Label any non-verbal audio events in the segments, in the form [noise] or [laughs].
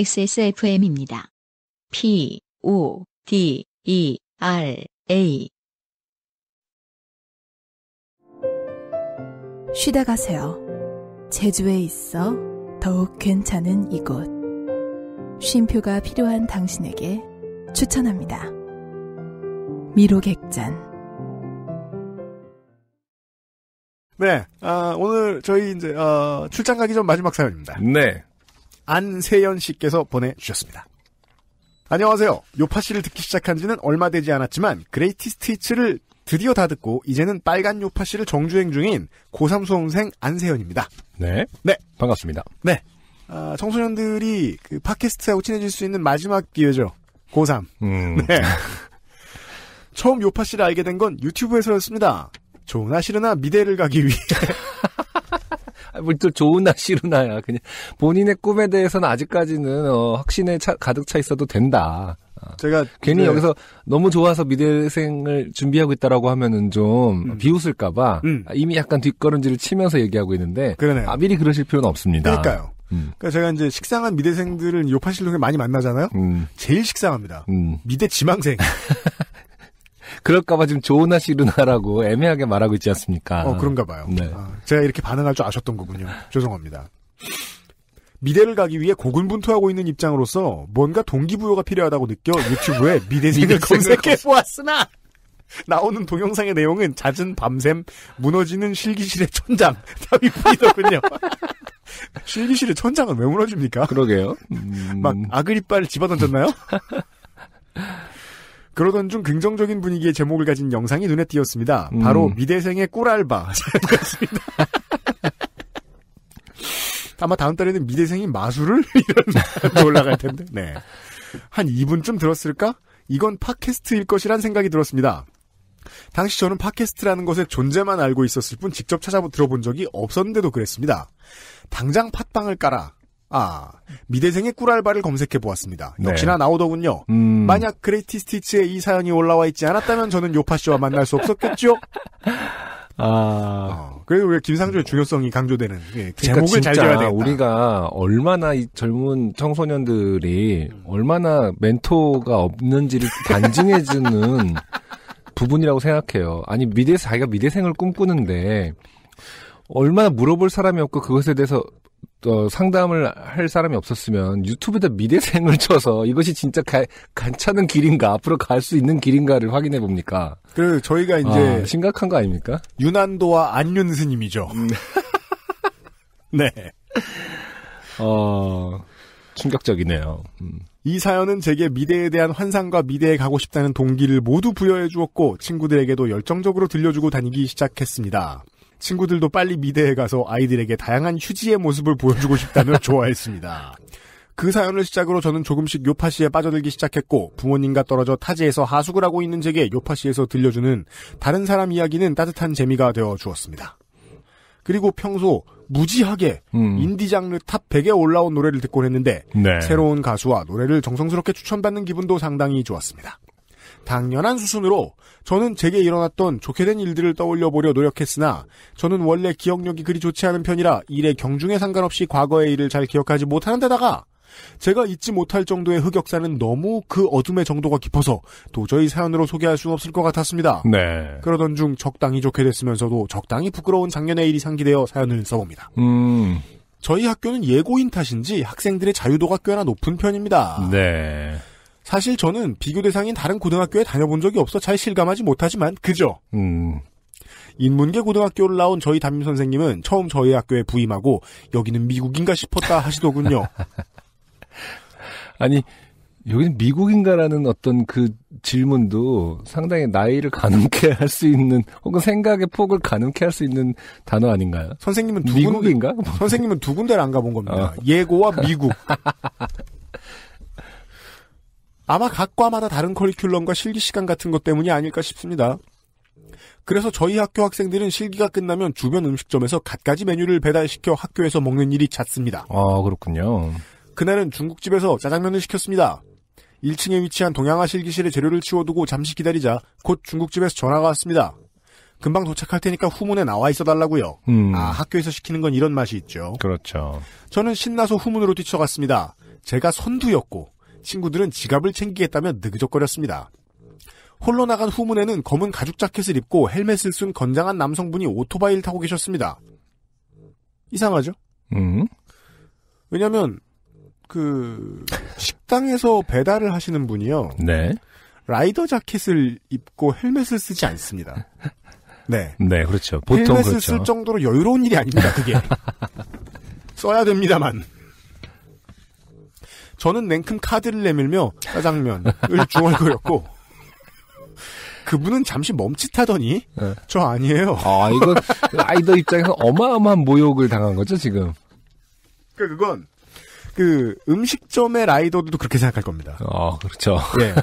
XSFM입니다. P, O, D, E, R, A. 쉬다 가세요. 제주에 있어 더욱 괜찮은 이곳. 쉼표가 필요한 당신에게 추천합니다. 미로객잔. 네, 아, 오늘 저희 이제 어, 출장 가기 전 마지막 사연입니다. 네. 안세연 씨께서 보내주셨습니다. 안녕하세요. 요파 씨를 듣기 시작한 지는 얼마 되지 않았지만 그레이티 스트티츠를 드디어 다 듣고 이제는 빨간 요파 씨를 정주행 중인 고3 수험생 안세연입니다. 네. 네. 반갑습니다. 네. 아, 청소년들이 그 팟캐스트하고 친해질 수 있는 마지막 기회죠. 고3. 음. 네. 처음 요파 씨를 알게 된 건 유튜브에서였습니다. 좋으나 싫으나 미대를 가기 위해 물또 좋은 날씨로나야 그냥 본인의 꿈에 대해서는 아직까지는 어, 확신에 차, 가득 차 있어도 된다. 어. 제가 괜히 네. 여기서 너무 좋아서 미대생을 준비하고 있다라고 하면은 좀 음. 비웃을까봐 음. 아, 이미 약간 뒷걸음질을 치면서 얘기하고 있는데 그러네요. 아 미리 그러실 필요는 없습니다. 그러니까요. 음. 그러니까 제가 이제 식상한 미대생들을 요파실동에 많이 만나잖아요. 음. 제일 식상합니다. 음. 미대 지망생. [laughs] 그럴까봐 지금 좋으나 싫으나라고 애매하게 말하고 있지 않습니까? 어, 그런가 봐요. 네. 아, 제가 이렇게 반응할 줄 아셨던 거군요. 죄송합니다. 미대를 가기 위해 고군분투하고 있는 입장으로서 뭔가 동기부여가 필요하다고 느껴 유튜브에 [laughs] 미대생을 검색해 보았으나 나오는 동영상의 내용은 잦은 밤샘, 무너지는 실기실의 천장 [laughs] 답이 보이더군요. [laughs] 실기실의 천장은 왜 무너집니까? 그러게요. 음... 막 아그리빠를 집어던졌나요? 그러던 중 긍정적인 분위기의 제목을 가진 영상이 눈에 띄었습니다. 음. 바로 미대생의 꿀알바 사연이었습니다. [laughs] [laughs] 아마 다음 달에는 미대생이 마술을 [laughs] 이런 올라갈 텐데. 네. 한 2분쯤 들었을까? 이건 팟캐스트일 것이란 생각이 들었습니다. 당시 저는 팟캐스트라는 것의 존재만 알고 있었을 뿐 직접 찾아 들어본 적이 없었는데도 그랬습니다. 당장 팟빵을 깔아 아, 미대생의 꿀알바를 검색해 보았습니다. 네. 역시나 네. 나오더군요. 음... 만약 그레이티 스티치에 이 사연이 올라와 있지 않았다면 저는 요파 씨와 만날 수 없었겠죠? [laughs] 아. 어, 그래도 왜 김상조의 중요성이 강조되는, 예, 그러니까 제목을 잘 줘야 되겠다. 우리가 얼마나 이 젊은 청소년들이 얼마나 멘토가 없는지를 반증해주는 [laughs] 부분이라고 생각해요. 아니, 미대, 자기가 미대생을 꿈꾸는데, 얼마나 물어볼 사람이 없고 그것에 대해서 또 어, 상담을 할 사람이 없었으면 유튜브에다 미대생을 [laughs] 쳐서 이것이 진짜 가, 괜찮은 길인가 앞으로 갈 수 있는 길인가를 확인해 봅니까? 그 저희가 아, 이제 아, 심각한 거 아닙니까? 유난도와 안윤 스님이죠. 음. [laughs] 네. 어 충격적이네요. 음. 이 사연은 제게 미대에 대한 환상과 미대에 가고 싶다는 동기를 모두 부여해 주었고 친구들에게도 열정적으로 들려주고 다니기 시작했습니다. 친구들도 빨리 미대에 가서 아이들에게 다양한 휴지의 모습을 보여주고 싶다며 [laughs] 좋아했습니다. 그 사연을 시작으로 저는 조금씩 요파시에 빠져들기 시작했고 부모님과 떨어져 타지에서 하숙을 하고 있는 제게 요파시에서 들려주는 다른 사람 이야기는 따뜻한 재미가 되어 주었습니다. 그리고 평소 무지하게 음. 인디 장르 탑 100에 올라온 노래를 듣곤 했는데 네. 새로운 가수와 노래를 정성스럽게 추천받는 기분도 상당히 좋았습니다. 당연한 수순으로 저는 제게 일어났던 좋게 된 일들을 떠올려 보려 노력했으나 저는 원래 기억력이 그리 좋지 않은 편이라 일의 경중에 상관없이 과거의 일을 잘 기억하지 못하는 데다가 제가 잊지 못할 정도의 흑역사는 너무 그 어둠의 정도가 깊어서 도저히 사연으로 소개할 수는 없을 것 같았습니다. 네. 그러던 중 적당히 좋게 됐으면서도 적당히 부끄러운 작년의 일이 상기되어 사연을 써봅니다. 음. 저희 학교는 예고인 탓인지 학생들의 자유도가 꽤나 높은 편입니다. 네. 사실 저는 비교 대상인 다른 고등학교에 다녀본 적이 없어 잘 실감하지 못하지만 그죠. 음. 인문계 고등학교를 나온 저희 담임 선생님은 처음 저희 학교에 부임하고 여기는 미국인가 싶었다 하시더군요. [laughs] 아니 여기는 미국인가라는 어떤 그 질문도 상당히 나이를 가늠케 [laughs] 할 수 있는 혹은 생각의 폭을 가늠케 할 수 있는 단어 아닌가요? 선생님은 두 미국인가? 군데, 선생님은 두 군데를 안 가본 겁니다. 어. 예고와 미국. [laughs] 아마 각 과마다 다른 커리큘럼과 실기 시간 같은 것 때문이 아닐까 싶습니다. 그래서 저희 학교 학생들은 실기가 끝나면 주변 음식점에서 갖가지 메뉴를 배달시켜 학교에서 먹는 일이 잦습니다. 아, 그렇군요. 그날은 중국집에서 짜장면을 시켰습니다. 1층에 위치한 동양화 실기실에 재료를 치워두고 잠시 기다리자 곧 중국집에서 전화가 왔습니다. 금방 도착할 테니까 후문에 나와 있어 달라고요. 음. 아, 학교에서 시키는 건 이런 맛이 있죠. 그렇죠. 저는 신나서 후문으로 뛰쳐갔습니다. 제가 선두였고 친구들은 지갑을 챙기겠다며 느그적거렸습니다. 홀로 나간 후문에는 검은 가죽 자켓을 입고 헬멧을 쓴 건장한 남성분이 오토바이를 타고 계셨습니다. 이상하죠? 음. 왜냐면, 그, 식당에서 배달을 하시는 분이요. 네. 라이더 자켓을 입고 헬멧을 쓰지 않습니다. 네. 네, 그렇죠. 보통 헬멧을 그렇죠. 쓸 정도로 여유로운 일이 아닙니다, 그게. [laughs] 써야 됩니다만. 저는 냉큼 카드를 내밀며 짜장면을 [laughs] 주얼거렸고 그분은 잠시 멈칫하더니 네. 저 아니에요. 아 이거 아이더 입장에서 어마어마한 모욕을 당한 거죠 지금. 그 그건 그 음식점의 라이더들도 그렇게 생각할 겁니다. 어 그렇죠. 예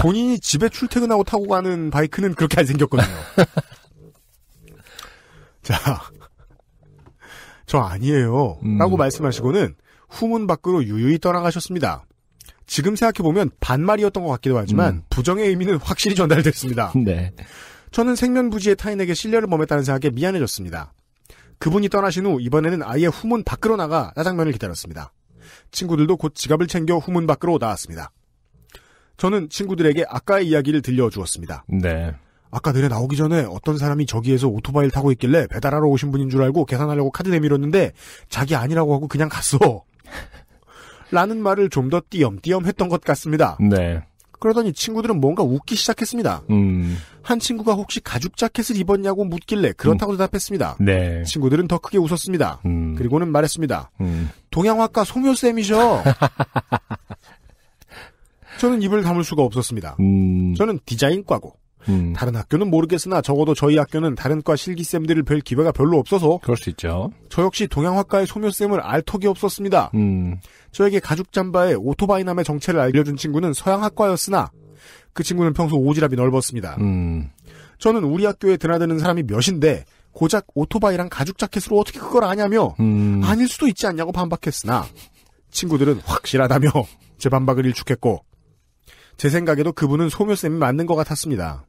본인이 집에 출퇴근하고 타고 가는 바이크는 그렇게 안 생겼거든요. [laughs] 자. 저 아니에요. 음. 라고 말씀하시고는 후문 밖으로 유유히 떠나가셨습니다. 지금 생각해보면 반말이었던 것 같기도 하지만 음. 부정의 의미는 확실히 전달됐습니다. [laughs] 네. 저는 생면부지의 타인에게 신뢰를 범했다는 생각에 미안해졌습니다. 그분이 떠나신 후 이번에는 아예 후문 밖으로 나가 짜장면을 기다렸습니다. 친구들도 곧 지갑을 챙겨 후문 밖으로 나왔습니다. 저는 친구들에게 아까의 이야기를 들려주었습니다. 네. 아까 노래 나오기 전에 어떤 사람이 저기에서 오토바이를 타고 있길래 배달하러 오신 분인 줄 알고 계산하려고 카드 내밀었는데 자기 아니라고 하고 그냥 갔어. 라는 말을 좀 더 띄엄띄엄 했던 것 같습니다. 네. 그러더니 친구들은 뭔가 웃기 시작했습니다. 음. 한 친구가 혹시 가죽 자켓을 입었냐고 묻길래 그렇다고 음. 대답했습니다. 네. 친구들은 더 크게 웃었습니다. 음. 그리고는 말했습니다. 음. 동양학과 소묘쌤이셔. [laughs] 저는 입을 담을 수가 없었습니다. 음. 저는 디자인과고 음. 다른 학교는 모르겠으나 적어도 저희 학교는 다른 과 실기쌤들을 뵐 기회가 별로 없어서 그럴 수 있죠. 저 역시 동양학과의 소묘쌤을 알 턱이 없었습니다. 음. 저에게 가죽 잠바에 오토바이남의 정체를 알려준 친구는 서양학과였으나 그 친구는 평소 오지랖이 넓었습니다. 음. 저는 우리 학교에 드나드는 사람이 몇인데 고작 오토바이랑 가죽 자켓으로 어떻게 그걸 아냐며 음. 아닐 수도 있지 않냐고 반박했으나 친구들은 확실하다며 제 반박을 일축했고 제 생각에도 그분은 소묘쌤이 맞는 것 같았습니다.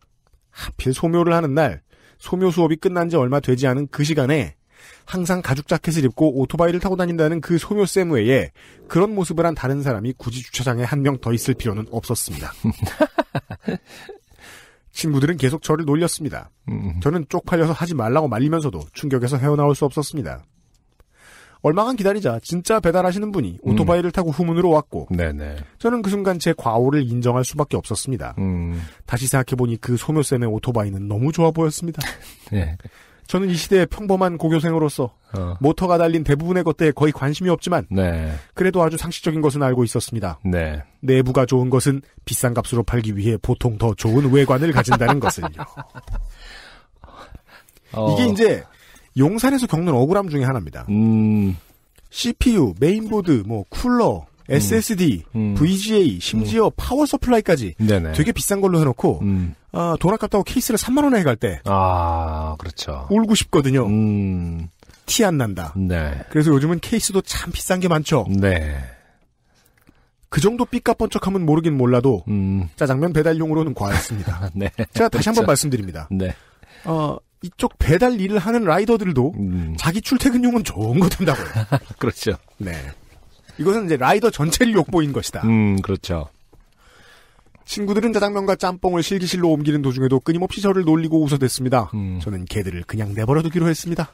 하필 소묘를 하는 날 소묘 수업이 끝난 지 얼마 되지 않은 그 시간에 항상 가죽 자켓을 입고 오토바이를 타고 다닌다는 그 소묘쌤 외에 그런 모습을 한 다른 사람이 굳이 주차장에 한 명 더 있을 필요는 없었습니다. [laughs] 친구들은 계속 저를 놀렸습니다. 음. 저는 쪽팔려서 하지 말라고 말리면서도 충격에서 헤어나올 수 없었습니다. 얼마간 기다리자. 진짜 배달하시는 분이 오토바이를 음. 타고 후문으로 왔고, 네네. 저는 그 순간 제 과오를 인정할 수밖에 없었습니다. 음. 다시 생각해보니 그 소묘쌤의 오토바이는 너무 좋아 보였습니다. [laughs] 네. 저는 이 시대의 평범한 고교생으로서 어. 모터가 달린 대부분의 것들에 거의 관심이 없지만 네. 그래도 아주 상식적인 것은 알고 있었습니다. 네. 내부가 좋은 것은 비싼 값으로 팔기 위해 보통 더 좋은 외관을 가진다는 것은요. [laughs] 어. 이게 이제 용산에서 겪는 억울함 중에 하나입니다. 음. CPU, 메인보드, 뭐 쿨러, SSD, 음. 음. VGA, 심지어 음. 파워 서플라이까지 네네. 되게 비싼 걸로 해놓고 음. 아, 돈 아깝다고 케이스를 3만 원에 해갈 때 아, 그렇죠. 울고 싶거든요. 음. 티안 난다. 네. 그래서 요즘은 케이스도 참 비싼 게 많죠. 네. 그 정도 삐까뻔쩍하면 모르긴 몰라도 음. 짜장면 배달용으로는 과했습니다. [laughs] 네. 제가 다시 한번 그렇죠. 말씀드립니다. 네. 어, 이쪽 배달 일을 하는 라이더들도 음. 자기 출퇴근용은 좋은 거 된다고요. [laughs] 그렇죠. 네. 이것은 이제 라이더 전체를 욕보인 것이다. 음, 그렇죠. 친구들은 짜장면과 짬뽕을 실기실로 옮기는 도중에도 끊임없이 저를 놀리고 웃어댔습니다. 음. 저는 개들을 그냥 내버려두기로 했습니다.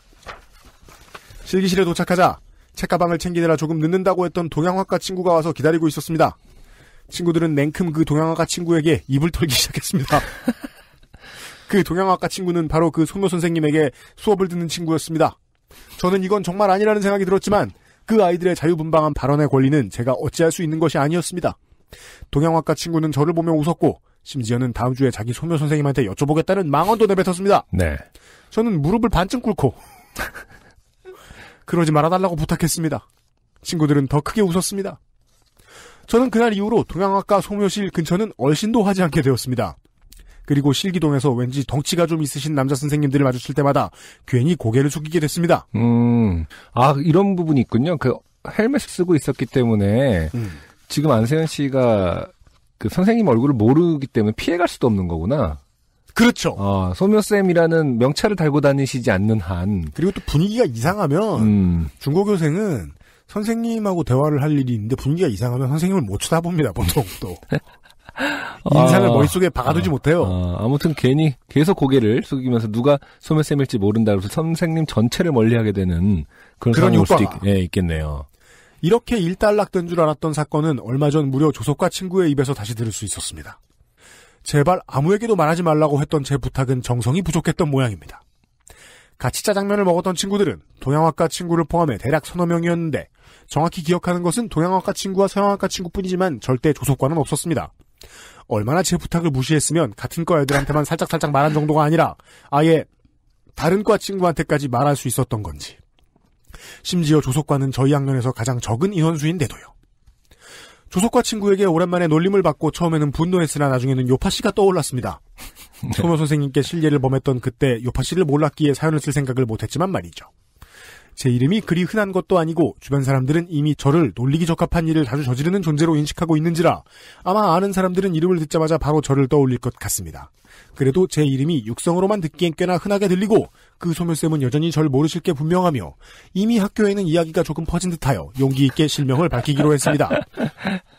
실기실에 도착하자 책가방을 챙기느라 조금 늦는다고 했던 동양학과 친구가 와서 기다리고 있었습니다. 친구들은 냉큼 그 동양학과 친구에게 입을 털기 시작했습니다. [laughs] 그 동양학과 친구는 바로 그 손노 선생님에게 수업을 듣는 친구였습니다. 저는 이건 정말 아니라는 생각이 들었지만 그 아이들의 자유분방한 발언의 권리는 제가 어찌할 수 있는 것이 아니었습니다. 동양학과 친구는 저를 보며 웃었고 심지어는 다음 주에 자기 소묘 선생님한테 여쭤보겠다는 망언도 내뱉었습니다. 네. 저는 무릎을 반쯤 꿇고 그러지 말아달라고 부탁했습니다. 친구들은 더 크게 웃었습니다. 저는 그날 이후로 동양학과 소묘실 근처는 얼씬도 하지 않게 되었습니다. 그리고 실기동에서 왠지 덩치가 좀 있으신 남자 선생님들을 마주칠 때마다 괜히 고개를 숙이게 됐습니다. 음, 아 이런 부분이 있군요. 그 헬멧을 쓰고 있었기 때문에 음. 지금 안세현 씨가 그 선생님 얼굴을 모르기 때문에 피해갈 수도 없는 거구나. 그렇죠. 어, 아, 소묘쌤이라는 명찰을 달고 다니시지 않는 한. 그리고 또 분위기가 이상하면 음. 중고교생은 선생님하고 대화를 할 일이 있는데 분위기가 이상하면 선생님을 못 쳐다봅니다, 보통 또. [laughs] 아. 인상을 아, 머릿속에 박아두지 아, 못해요. 아, 무튼 괜히 계속 고개를 숙이면서 누가 소매쌤일지 모른다 그래서 선생님 전체를 멀리하게 되는 그런, 그런 효과가 있, 예, 있겠네요. 이렇게 일단락된 줄 알았던 사건은 얼마 전 무려 조석과 친구의 입에서 다시 들을 수 있었습니다. 제발 아무에게도 말하지 말라고 했던 제 부탁은 정성이 부족했던 모양입니다. 같이 짜장면을 먹었던 친구들은 동양학과 친구를 포함해 대략 서너 명이었는데 정확히 기억하는 것은 동양학과 친구와 서양학과 친구뿐이지만 절대 조속과는 없었습니다. 얼마나 제 부탁을 무시했으면 같은 과 애들한테만 살짝살짝 말한 정도가 아니라 아예 다른 과 친구한테까지 말할 수 있었던 건지. 심지어 조속과는 저희 학년에서 가장 적은 인원수인데도요. 조속과 친구에게 오랜만에 놀림을 받고 처음에는 분노했으나 나중에는 요파 씨가 떠올랐습니다. [laughs] 네. 소모 선생님께 실례를 범했던 그때 요파 씨를 몰랐기에 사연을 쓸 생각을 못했지만 말이죠. 제 이름이 그리 흔한 것도 아니고 주변 사람들은 이미 저를 놀리기 적합한 일을 자주 저지르는 존재로 인식하고 있는지라 아마 아는 사람들은 이름을 듣자마자 바로 저를 떠올릴 것 같습니다. 그래도 제 이름이 육성으로만 듣기엔 꽤나 흔하게 들리고 그 소멸쌤은 여전히 절 모르실 게 분명하며 이미 학교에는 이야기가 조금 퍼진 듯하여 용기 있게 실명을 밝히기로 했습니다. [laughs]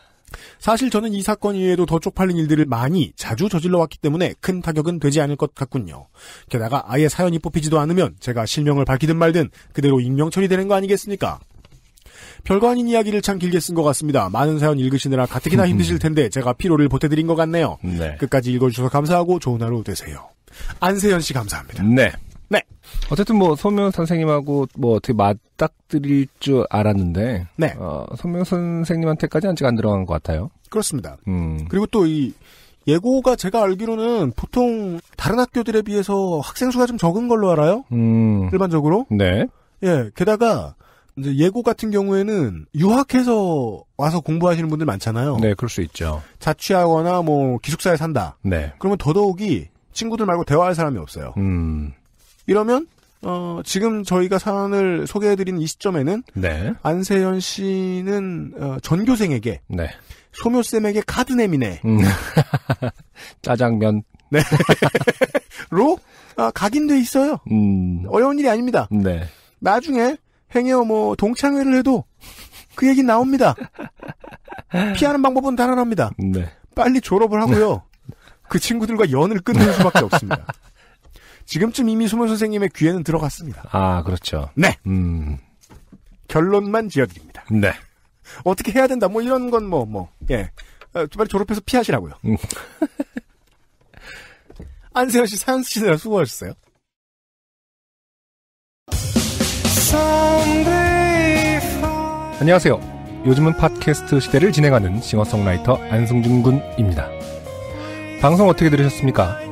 사실 저는 이 사건 이외에도 더 쪽팔린 일들을 많이 자주 저질러 왔기 때문에 큰 타격은 되지 않을 것 같군요. 게다가 아예 사연이 뽑히지도 않으면 제가 실명을 밝히든 말든 그대로 익명 처리되는 거 아니겠습니까? 별거 아닌 이야기를 참 길게 쓴 것 같습니다. 많은 사연 읽으시느라 가뜩이나 힘드실 [laughs] 텐데 제가 피로를 보태드린 것 같네요. 네. 끝까지 읽어주셔서 감사하고 좋은 하루 되세요. 안세현 씨 감사합니다. 네. 어쨌든 뭐 소명 선생님하고 뭐 어떻게 맞닥뜨릴 줄 알았는데 네. 어, 소명 선생님한테까지 아직 안 들어간 것 같아요. 그렇습니다. 음. 그리고 또 이 예고가 제가 알기로는 보통 다른 학교들에 비해서 학생 수가 좀 적은 걸로 알아요. 음. 일반적으로. 네. 예. 게다가 이제 예고 같은 경우에는 유학해서 와서 공부하시는 분들 많잖아요. 네, 그럴 수 있죠. 자취하거나 뭐 기숙사에 산다. 네. 그러면 더더욱이 친구들 말고 대화할 사람이 없어요. 음. 이러면 어, 지금 저희가 사안을소개해드린이 시점에는 네. 안세현 씨는 어, 전교생에게 네. 소묘쌤에게 카드냄이네 음. [laughs] 짜장면 네. 로 아, 각인돼 있어요. 음. 어려운 일이 아닙니다. 네. 나중에 행여 뭐 동창회를 해도 그 얘기 나옵니다. 피하는 방법은 단 하나입니다. 네. 빨리 졸업을 하고요. 네. 그 친구들과 연을 끊는 수밖에 없습니다. 지금쯤 이미 수문 선생님의 귀에는 들어갔습니다. 아, 그렇죠. 네. 음. 결론만 지어드립니다. 네. 어떻게 해야 된다, 뭐 이런 건 뭐, 뭐, 예. 빨리 어, 졸업해서 피하시라고요. 음. [laughs] 안세현 씨 사연 쓰시느라 수고하셨어요. 안녕하세요. 요즘은 팟캐스트 시대를 진행하는 싱어송라이터 안승준 군입니다. 방송 어떻게 들으셨습니까?